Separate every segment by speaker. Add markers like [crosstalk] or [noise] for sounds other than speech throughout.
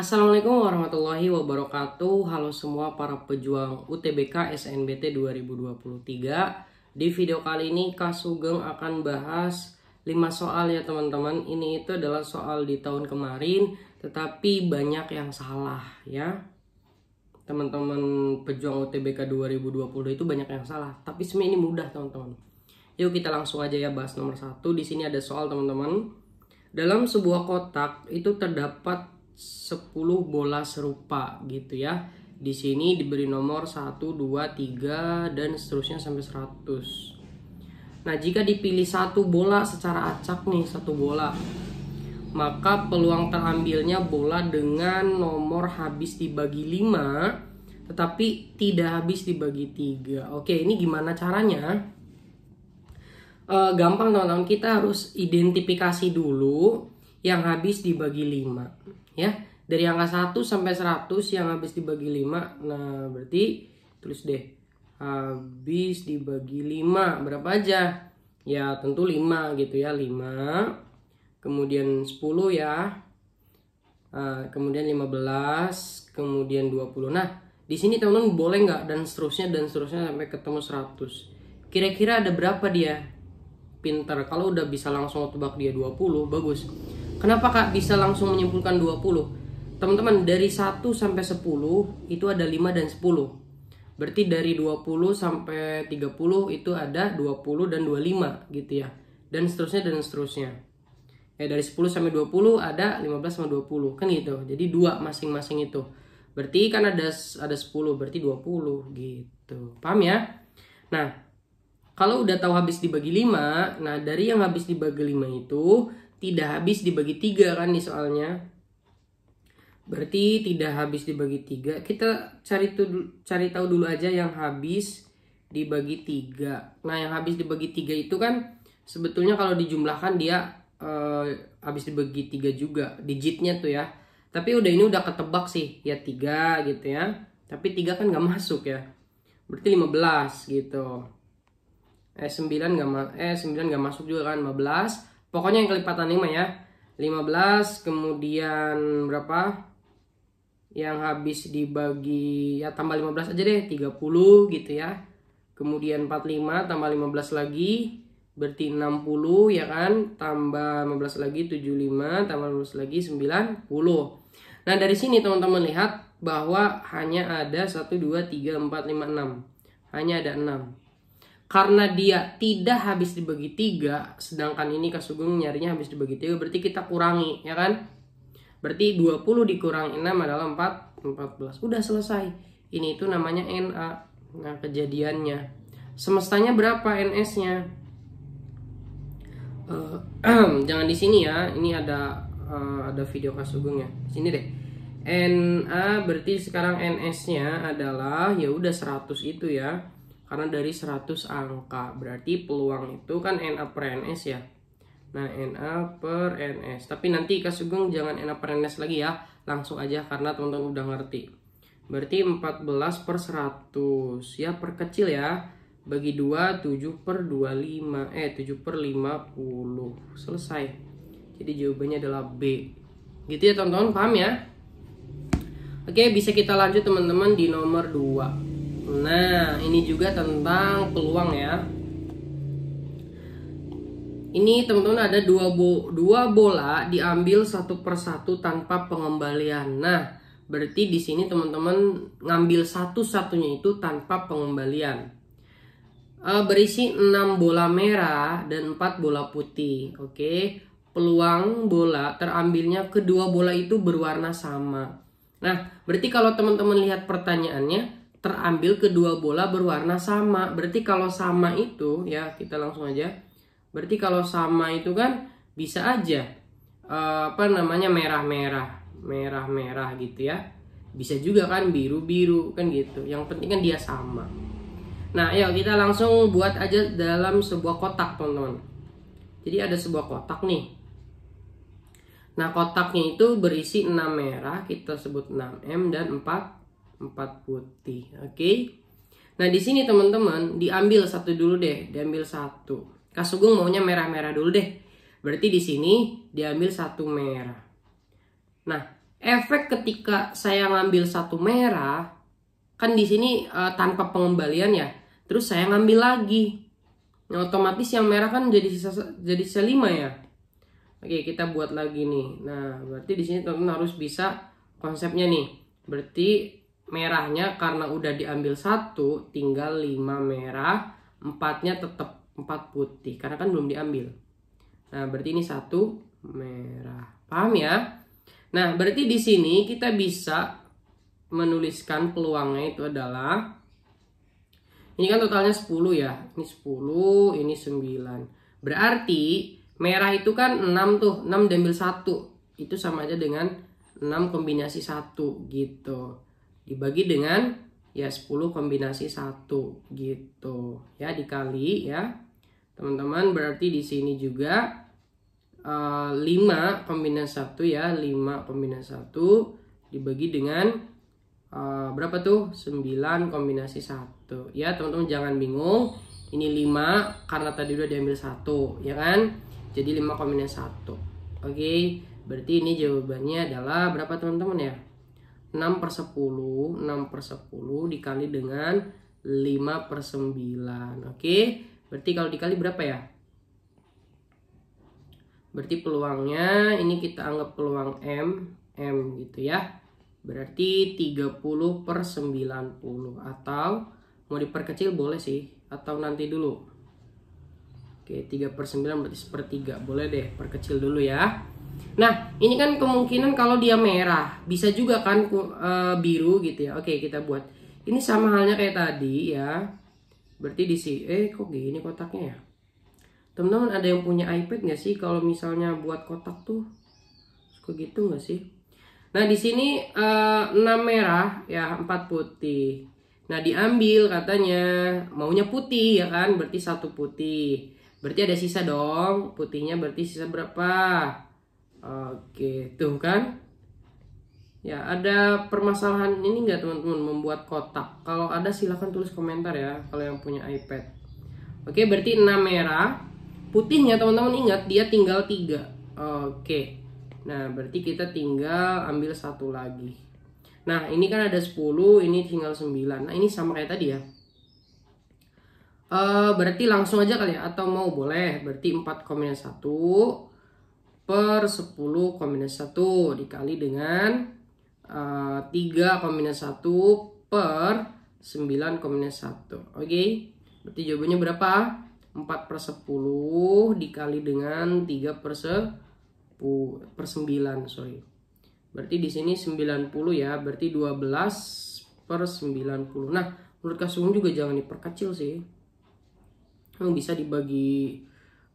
Speaker 1: Assalamualaikum warahmatullahi wabarakatuh. Halo semua para pejuang UTBK SNBT 2023. Di video kali ini Kak Sugeng akan bahas 5 soal ya teman-teman. Ini itu adalah soal di tahun kemarin tetapi banyak yang salah ya. Teman-teman pejuang UTBK 2020 itu banyak yang salah, tapi sebenarnya ini mudah teman-teman. Yuk kita langsung aja ya bahas nomor satu. Di sini ada soal teman-teman. Dalam sebuah kotak itu terdapat 10 bola serupa gitu ya. Di sini diberi nomor 1, 2, 3 dan seterusnya sampai 100. Nah, jika dipilih satu bola secara acak nih, satu bola, maka peluang terambilnya bola dengan nomor habis dibagi 5 tetapi tidak habis dibagi 3. Oke, ini gimana caranya? E, gampang teman-teman, kita harus identifikasi dulu yang habis dibagi 5 ya dari angka 1 sampai 100 yang habis dibagi 5 nah berarti tulis deh habis dibagi 5 berapa aja ya tentu 5 gitu ya 5 kemudian 10 ya uh, kemudian 15 kemudian 20 nah di sini teman-teman boleh nggak dan seterusnya dan seterusnya sampai ketemu 100 kira-kira ada berapa dia pinter kalau udah bisa langsung tebak dia 20 bagus Kenapa Kak bisa langsung menyimpulkan 20? Teman-teman, dari 1 sampai 10 itu ada 5 dan 10. Berarti dari 20 sampai 30 itu ada 20 dan 25 gitu ya. Dan seterusnya dan seterusnya. Eh dari 10 sampai 20 ada 15 sama 20 kan gitu. Jadi dua masing-masing itu. Berarti kan ada ada 10, berarti 20 gitu. Paham ya? Nah, kalau udah tahu habis dibagi 5, nah dari yang habis dibagi 5 itu tidak habis dibagi tiga kan nih soalnya berarti tidak habis dibagi tiga kita cari tuh cari tahu dulu aja yang habis dibagi tiga nah yang habis dibagi tiga itu kan sebetulnya kalau dijumlahkan dia eh, habis dibagi tiga juga digitnya tuh ya tapi udah ini udah ketebak sih ya tiga gitu ya tapi tiga kan nggak masuk ya berarti 15 gitu eh 9 nggak eh 9 nggak masuk juga kan 15 Pokoknya yang kelipatan 5 ya. 15 kemudian berapa? Yang habis dibagi ya tambah 15 aja deh 30 gitu ya. Kemudian 45 tambah 15 lagi berarti 60 ya kan tambah 15 lagi 75 tambah 15 lagi 90. Nah, dari sini teman-teman lihat bahwa hanya ada 1 2 3 4 5 6. Hanya ada 6 karena dia tidak habis dibagi tiga, sedangkan ini kasugung nyarinya habis dibagi tiga, berarti kita kurangi, ya kan? Berarti 20 dikurangi 6 adalah 4, 14. Udah selesai. Ini itu namanya NA. Nah, kejadiannya. Semestanya berapa NS-nya? Uh, eh, [clears throat] jangan di sini ya. Ini ada uh, ada video kasugungnya Di Sini deh. NA berarti sekarang NS-nya adalah ya udah 100 itu ya karena dari 100 angka berarti peluang itu kan NA per NS ya nah NA per NS tapi nanti Kak Sugeng jangan NA per NS lagi ya langsung aja karena teman-teman udah ngerti berarti 14 per 100 ya perkecil ya bagi 2 7 per 25 eh 7 per 50 selesai jadi jawabannya adalah B gitu ya teman-teman paham ya Oke bisa kita lanjut teman-teman di nomor 2 Nah, ini juga tentang peluang ya. Ini teman-teman ada dua, bo dua bola diambil satu persatu tanpa pengembalian. Nah, berarti di sini teman-teman ngambil satu-satunya itu tanpa pengembalian. Eh, berisi 6 bola merah dan 4 bola putih. Oke, okay? peluang bola terambilnya kedua bola itu berwarna sama. Nah, berarti kalau teman-teman lihat pertanyaannya, terambil kedua bola berwarna sama. Berarti kalau sama itu ya kita langsung aja. Berarti kalau sama itu kan bisa aja uh, apa namanya merah-merah, merah-merah gitu ya. Bisa juga kan biru-biru kan gitu. Yang penting kan dia sama. Nah, ayo kita langsung buat aja dalam sebuah kotak, teman-teman. Jadi ada sebuah kotak nih. Nah, kotaknya itu berisi 6 merah, kita sebut 6M dan 4 4 putih. Oke. Okay? Nah, di sini teman-teman diambil satu dulu deh, diambil satu. Kasugung maunya merah-merah dulu deh. Berarti di sini diambil satu merah. Nah, efek ketika saya ngambil satu merah kan di sini e, tanpa pengembalian ya. Terus saya ngambil lagi. Nah, otomatis yang merah kan jadi sisa jadi sisa 5 ya. Oke, kita buat lagi nih. Nah, berarti di sini teman-teman harus bisa konsepnya nih. Berarti merahnya karena udah diambil satu tinggal 5 merah empatnya tetap empat putih karena kan belum diambil nah berarti ini satu merah paham ya nah berarti di sini kita bisa menuliskan peluangnya itu adalah ini kan totalnya 10 ya ini 10 ini 9 berarti merah itu kan 6 tuh 6 diambil satu itu sama aja dengan 6 kombinasi satu gitu dibagi dengan ya 10 kombinasi 1 gitu ya dikali ya teman-teman berarti di sini juga uh, eh, 5 kombinasi 1 ya 5 kombinasi 1 dibagi dengan uh, berapa tuh 9 kombinasi 1 ya teman-teman jangan bingung ini 5 karena tadi udah diambil 1 ya kan jadi 5 kombinasi 1 oke berarti ini jawabannya adalah berapa teman-teman ya 6 per 10 6 per 10 dikali dengan 5 per 9 Oke berarti kalau dikali berapa ya berarti peluangnya ini kita anggap peluang M M gitu ya berarti 30 per 90 atau mau diperkecil boleh sih atau nanti dulu Oke 3 per 9 berarti per 3 boleh deh perkecil dulu ya Nah, ini kan kemungkinan kalau dia merah, bisa juga kan uh, biru gitu ya. Oke, kita buat. Ini sama halnya kayak tadi ya. Berarti di sini, eh kok gini kotaknya ya? Teman-teman ada yang punya iPad nggak sih kalau misalnya buat kotak tuh? Kok gitu nggak sih? Nah, di sini uh, e, 6 merah ya, 4 putih. Nah, diambil katanya maunya putih ya kan? Berarti satu putih. Berarti ada sisa dong. Putihnya berarti sisa berapa? Oke, tuh kan? Ya, ada permasalahan ini nggak teman-teman membuat kotak? Kalau ada silahkan tulis komentar ya kalau yang punya iPad. Oke, berarti 6 merah. Putihnya teman-teman ingat dia tinggal 3. Oke. Nah, berarti kita tinggal ambil satu lagi. Nah, ini kan ada 10, ini tinggal 9. Nah, ini sama kayak tadi ya. Uh, berarti langsung aja kali ya atau mau boleh berarti 4 kombinasi 1 per 10 kombinasi 1 dikali dengan uh, eh, 3 kombinasi 1 per 9 kombinasi 1. Oke, okay? berarti jawabannya berapa? 4 per 10 dikali dengan 3 per, se, per 9, sorry. Berarti di sini 90 ya, berarti 12 per 90. Nah, menurut kasung juga jangan diperkecil sih. Emang bisa dibagi,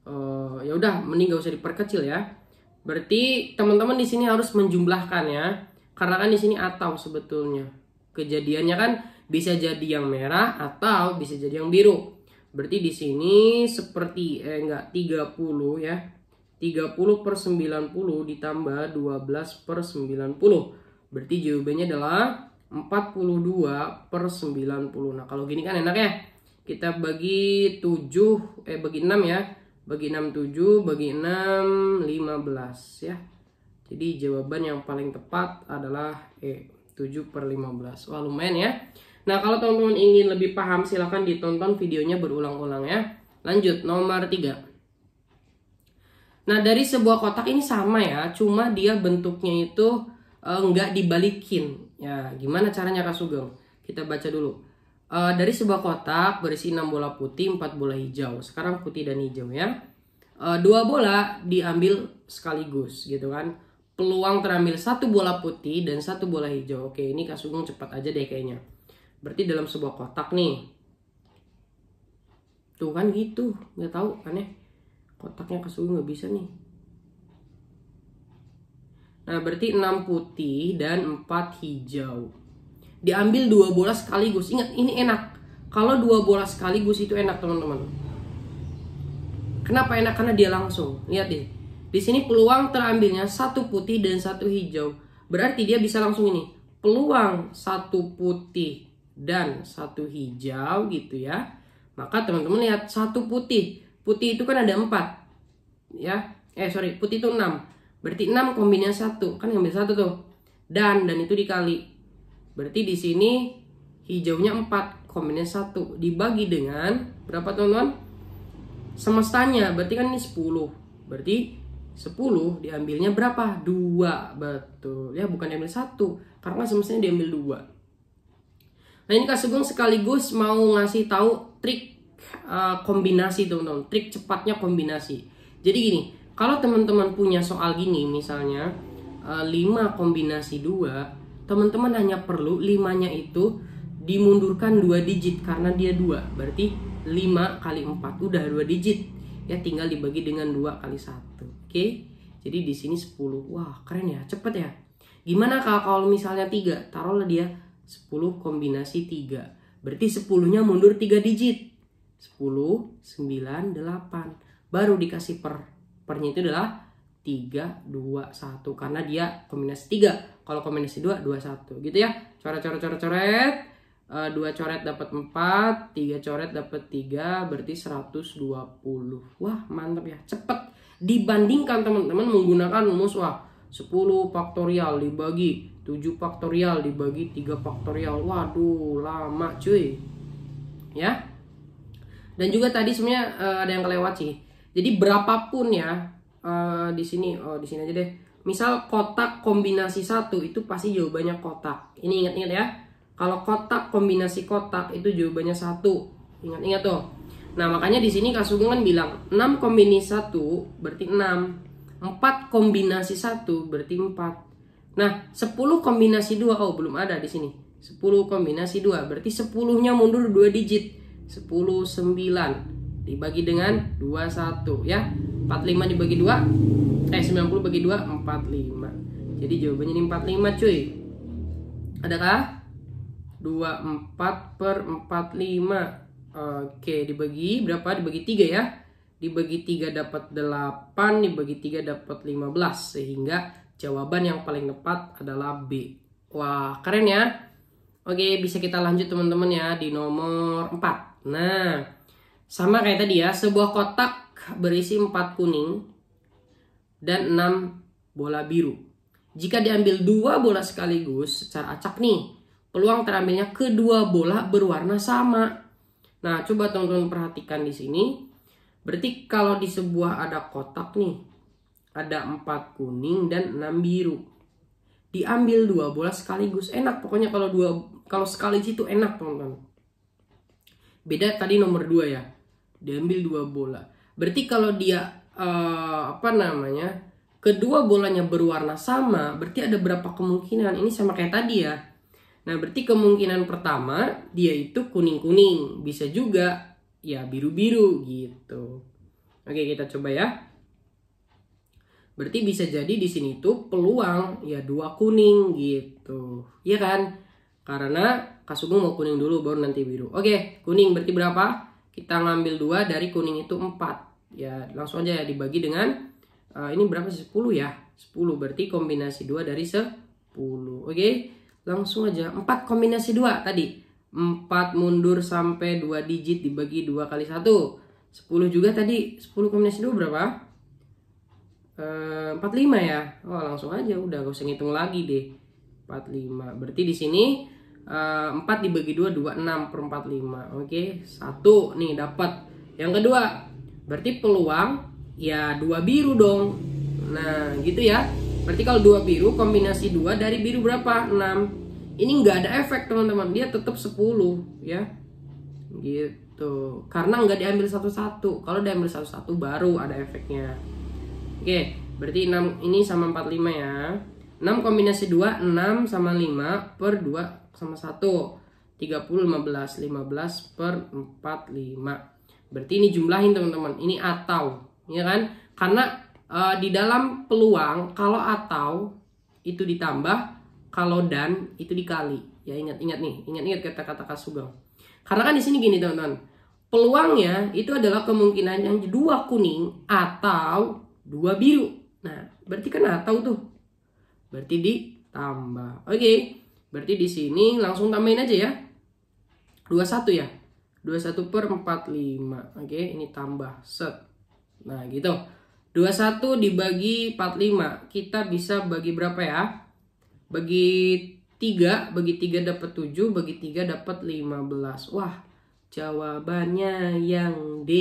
Speaker 1: uh, ya udah, mending gak usah diperkecil ya. Berarti teman-teman di sini harus menjumlahkan ya. Karena kan di sini atau sebetulnya. Kejadiannya kan bisa jadi yang merah atau bisa jadi yang biru. Berarti di sini seperti eh enggak 30 ya. 30 per 90 ditambah 12 per 90. Berarti jawabannya adalah 42 per 90. Nah kalau gini kan enak ya. Kita bagi 7, eh bagi 6 ya bagi 6 7 bagi 6 15 ya jadi jawaban yang paling tepat adalah E eh, 7 per 15 wah lumayan ya nah kalau teman-teman ingin lebih paham silahkan ditonton videonya berulang-ulang ya lanjut nomor 3 Nah dari sebuah kotak ini sama ya, cuma dia bentuknya itu eh, nggak dibalikin. Ya gimana caranya Kak Sugeng? Kita baca dulu. Uh, dari sebuah kotak berisi 6 bola putih, 4 bola hijau. Sekarang putih dan hijau ya. Uh, dua bola diambil sekaligus gitu kan. Peluang terambil satu bola putih dan satu bola hijau. Oke, ini kasusnya cepat aja deh kayaknya. Berarti dalam sebuah kotak nih. Tuh kan gitu, nggak tahu kan ya. Kotaknya kasusnya gak nggak bisa nih. Nah, berarti 6 putih dan 4 hijau diambil dua bola sekaligus ingat ini enak kalau dua bola sekaligus itu enak teman-teman kenapa enak karena dia langsung lihat deh di sini peluang terambilnya satu putih dan satu hijau berarti dia bisa langsung ini peluang satu putih dan satu hijau gitu ya maka teman-teman lihat satu putih putih itu kan ada empat ya eh sorry putih itu enam berarti enam kombinasi satu kan ngambil satu tuh dan dan itu dikali Berarti di sini hijaunya 4, komennya 1. Dibagi dengan berapa teman-teman? Semestanya, berarti kan ini 10. Berarti 10 diambilnya berapa? 2, betul. Ya bukan diambil 1, karena semestanya diambil 2. Nah ini Kak Sugeng sekaligus mau ngasih tahu trik eh, kombinasi teman-teman, trik cepatnya kombinasi. Jadi gini, kalau teman-teman punya soal gini misalnya uh, eh, 5 kombinasi 2 teman-teman hanya perlu limanya itu dimundurkan dua digit karena dia dua berarti 5 kali 4 udah dua digit ya tinggal dibagi dengan dua kali satu oke jadi di sini 10 wah keren ya cepet ya gimana kalau, kalau misalnya 3 taruhlah dia 10 kombinasi 3 berarti 10 nya mundur 3 digit 10 9 8 baru dikasih per pernya itu adalah 3, 2, 1 Karena dia kombinasi 3 Kalau kombinasi 2, 2, 1 gitu ya Coret, coret, coret, coret uh, eh, 2 coret dapat 4 3 coret dapat 3 Berarti 120 Wah mantap ya Cepet Dibandingkan teman-teman menggunakan rumus Wah 10 faktorial dibagi 7 faktorial dibagi 3 faktorial Waduh lama cuy Ya dan juga tadi sebenarnya uh, ada yang kelewat sih jadi berapapun ya Eh, di sini oh di sini aja deh misal kotak kombinasi satu itu pasti jawabannya kotak ini ingat-ingat ya kalau kotak kombinasi kotak itu jawabannya satu ingat-ingat tuh nah makanya di sini Kak kan bilang 6 kombinasi satu berarti 6 4 kombinasi satu berarti 4 nah 10 kombinasi dua oh belum ada di sini 10 kombinasi 2 berarti 10 nya mundur 2 digit 10 9 dibagi dengan 21 ya 45 dibagi 2 eh 90 bagi 2 45 jadi jawabannya ini 45 cuy adakah 24 per 45 oke dibagi berapa dibagi 3 ya dibagi 3 dapat 8 dibagi 3 dapat 15 sehingga jawaban yang paling tepat adalah B wah keren ya Oke, bisa kita lanjut teman-teman ya di nomor 4. Nah, sama kayak tadi ya, sebuah kotak berisi 4 kuning dan 6 bola biru. Jika diambil dua bola sekaligus secara acak nih, peluang terambilnya kedua bola berwarna sama. Nah, coba teman-teman perhatikan di sini. Berarti kalau di sebuah ada kotak nih, ada 4 kuning dan 6 biru. Diambil dua bola sekaligus enak. Pokoknya kalau dua kalau sekali itu enak, teman-teman. Beda tadi nomor 2 ya diambil dua bola berarti kalau dia uh, apa namanya kedua bolanya berwarna sama berarti ada berapa kemungkinan ini sama kayak tadi ya nah berarti kemungkinan pertama dia itu kuning kuning bisa juga ya biru biru gitu oke kita coba ya Berarti bisa jadi di sini tuh peluang ya dua kuning gitu. ya kan? Karena Kasubung mau kuning dulu baru nanti biru. Oke, kuning berarti berapa? kita ngambil dua dari kuning itu 4 ya langsung aja ya dibagi dengan uh, ini berapa sih 10 ya 10 berarti kombinasi dua dari 10 oke okay? langsung aja 4 kombinasi dua tadi 4 mundur sampai 2 digit dibagi 2 kali 1 10 juga tadi 10 kombinasi 2 berapa? Uh, eh, 45 ya Oh langsung aja udah gak usah ngitung lagi deh 45 berarti di sini 4 eh, dibagi 2 2 6 per 4 5 oke okay. satu nih dapat yang kedua berarti peluang ya dua biru dong nah gitu ya berarti kalau dua biru kombinasi dua dari biru berapa 6 ini nggak ada efek teman-teman dia tetap 10 ya gitu karena nggak diambil satu-satu kalau diambil satu-satu baru ada efeknya oke okay. berarti 6 ini sama 45 ya 6 kombinasi 2 6 sama 5 per 2 sama 1 30 15 15 per 45 berarti ini jumlahin teman-teman ini atau ya kan karena e, di dalam peluang kalau atau itu ditambah kalau dan itu dikali ya ingat-ingat nih ingat-ingat kata-kata Kasugeng karena kan di sini gini teman-teman peluangnya itu adalah kemungkinan yang dua kuning atau dua biru nah berarti kan atau tuh berarti ditambah oke okay. Berarti di sini langsung tambahin aja ya. 21 ya. 21 per 45. Oke, ini tambah. Set. Nah, gitu. 21 dibagi 45. Kita bisa bagi berapa ya? Bagi 3. Bagi 3 dapat 7. Bagi 3 dapat 15. Wah, jawabannya yang D.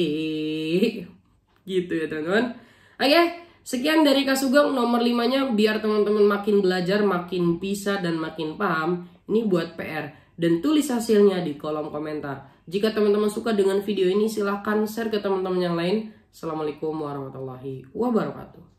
Speaker 1: Gitu ya, teman-teman. Oke. Okay. Sekian dari Kasugeng nomor 5-nya biar teman-teman makin belajar, makin bisa dan makin paham. Ini buat PR dan tulis hasilnya di kolom komentar. Jika teman-teman suka dengan video ini silahkan share ke teman-teman yang lain. Assalamualaikum warahmatullahi wabarakatuh.